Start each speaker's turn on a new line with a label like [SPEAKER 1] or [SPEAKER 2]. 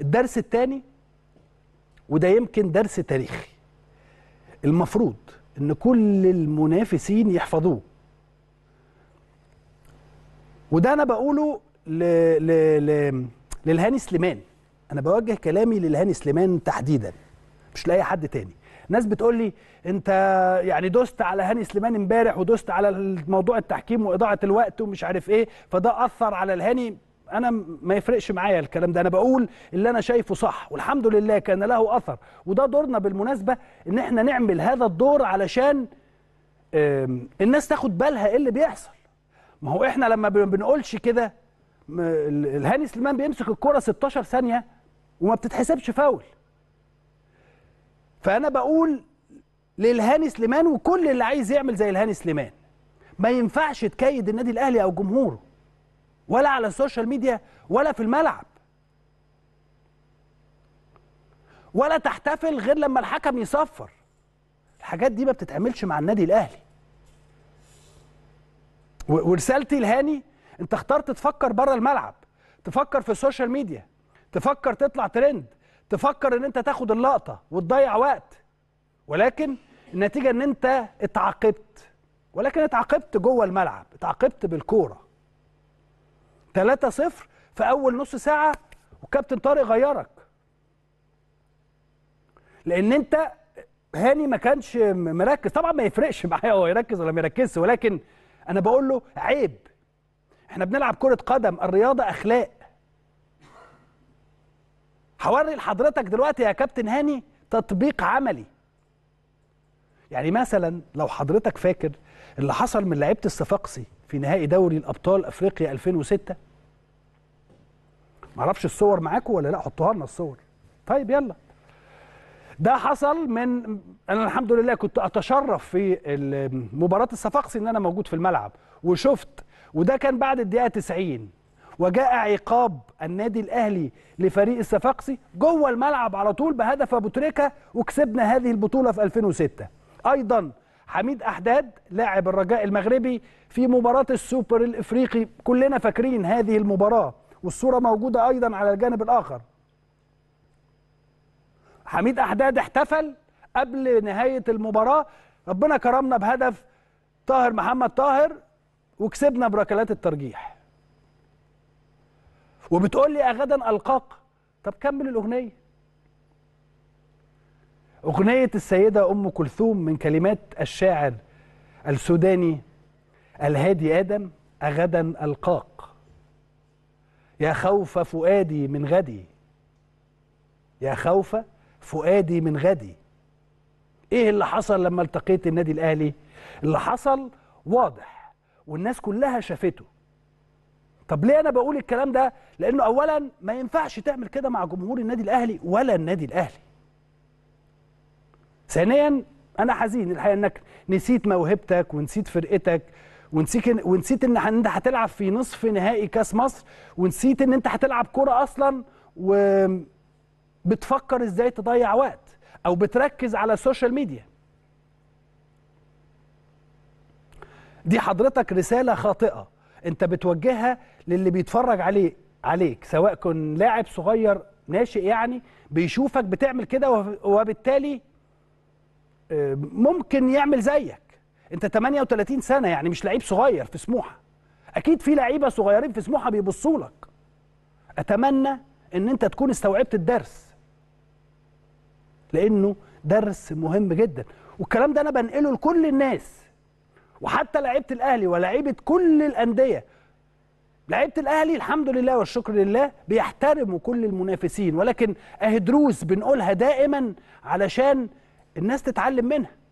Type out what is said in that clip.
[SPEAKER 1] الدرس الثاني وده يمكن درس تاريخي المفروض ان كل المنافسين يحفظوه وده انا بقوله ل... ل... ل... للهاني سليمان انا بوجه كلامي للهاني سليمان تحديدا مش لاي حد تاني ناس بتقول لي انت يعني دوست على هاني سليمان امبارح ودوست على موضوع التحكيم واضاعه الوقت ومش عارف ايه فده اثر على الهاني انا ما يفرقش معايا الكلام ده انا بقول اللي انا شايفه صح والحمد لله كان له اثر وده دورنا بالمناسبه ان احنا نعمل هذا الدور علشان الناس تاخد بالها ايه اللي بيحصل ما هو احنا لما بنقولش كده الهاني سليمان بيمسك الكره 16 ثانيه وما بتتحسبش فاول فانا بقول للهاني سليمان وكل اللي عايز يعمل زي الهاني سليمان ما ينفعش تكيد النادي الاهلي او جمهوره ولا على السوشيال ميديا ولا في الملعب ولا تحتفل غير لما الحكم يصفر الحاجات دي ما بتتعملش مع النادي الاهلي ورسالتي لهاني انت اخترت تفكر بره الملعب تفكر في السوشيال ميديا تفكر تطلع ترند تفكر ان انت تاخد اللقطه وتضيع وقت ولكن النتيجه ان انت اتعاقبت ولكن اتعاقبت جوه الملعب اتعاقبت بالكوره 3-0 في اول نص ساعه وكابتن طارق غيرك لان انت هاني ما كانش مركز طبعا ما يفرقش معايا هو يركز ولا ما يركزش ولكن انا بقول له عيب احنا بنلعب كره قدم الرياضه اخلاق هوري لحضرتك دلوقتي يا كابتن هاني تطبيق عملي يعني مثلا لو حضرتك فاكر اللي حصل من لعيبه الصفاقسي في نهائي دوري الابطال افريقيا 2006 معرفش الصور معاكم ولا لا حطوها لنا الصور طيب يلا ده حصل من انا الحمد لله كنت اتشرف في مباراه الصفاقسي ان انا موجود في الملعب وشفت وده كان بعد الدقيقه 90 وجاء عقاب النادي الاهلي لفريق الصفاقسي جوه الملعب على طول بهدف ابو تريكه وكسبنا هذه البطوله في 2006 ايضا حميد أحداد لاعب الرجاء المغربي في مباراة السوبر الإفريقي كلنا فاكرين هذه المباراة والصورة موجودة أيضا على الجانب الآخر حميد أحداد احتفل قبل نهاية المباراة ربنا كرمنا بهدف طاهر محمد طاهر وكسبنا بركلات الترجيح وبتقول لي أغدا ألقاك طب كمل الأغنية أغنية السيدة أم كلثوم من كلمات الشاعر السوداني الهادي آدم أغدا ألقاك يا خوف فؤادي من غدي يا خوف فؤادي من غدي إيه اللي حصل لما التقيت النادي الأهلي اللي حصل واضح والناس كلها شافته طب ليه أنا بقول الكلام ده لأنه أولا ما ينفعش تعمل كده مع جمهور النادي الأهلي ولا النادي الأهلي ثانيا انا حزين الحقيقه انك نسيت موهبتك ونسيت فرقتك ونسيت ونسيت ان انت هتلعب في نصف نهائي كاس مصر ونسيت ان انت هتلعب كوره اصلا و بتفكر ازاي تضيع وقت او بتركز على السوشيال ميديا دي حضرتك رساله خاطئه انت بتوجهها للي بيتفرج عليه عليك سواء كن لاعب صغير ناشئ يعني بيشوفك بتعمل كده وبالتالي ممكن يعمل زيك انت 38 سنه يعني مش لعيب صغير في سموحه اكيد في لعيبه صغيرين في سموحه بيبصوا لك اتمنى ان انت تكون استوعبت الدرس لانه درس مهم جدا والكلام ده انا بنقله لكل الناس وحتى لعيبه الاهلي ولاعيبه كل الانديه لعيبه الاهلي الحمد لله والشكر لله بيحترموا كل المنافسين ولكن اهي دروس بنقولها دائما علشان الناس تتعلم منها